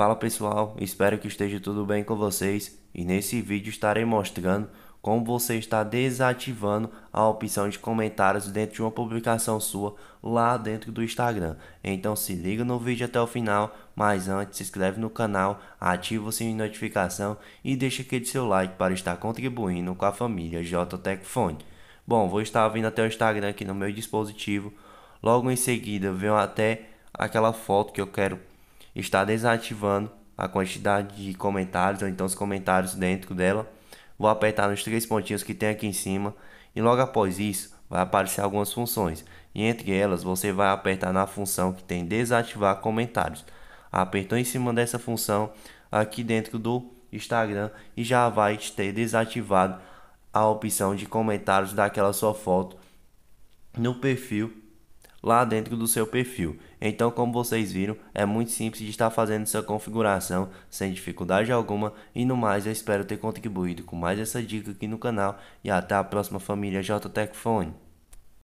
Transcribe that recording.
Fala pessoal, espero que esteja tudo bem com vocês e nesse vídeo estarei mostrando como você está desativando a opção de comentários dentro de uma publicação sua lá dentro do Instagram. Então se liga no vídeo até o final, mas antes se inscreve no canal, ativa o sininho de notificação e deixa aquele seu like para estar contribuindo com a família JTEC Fone. Bom, vou estar vindo até o Instagram aqui no meu dispositivo, logo em seguida venho até aquela foto que eu quero está desativando a quantidade de comentários, ou então os comentários dentro dela. Vou apertar nos três pontinhos que tem aqui em cima e logo após isso vai aparecer algumas funções. E entre elas você vai apertar na função que tem desativar comentários. Apertou em cima dessa função aqui dentro do Instagram e já vai ter desativado a opção de comentários daquela sua foto no perfil lá dentro do seu perfil. Então, como vocês viram, é muito simples de estar fazendo essa configuração sem dificuldade alguma. E no mais, eu espero ter contribuído com mais essa dica aqui no canal. E até a próxima família JTech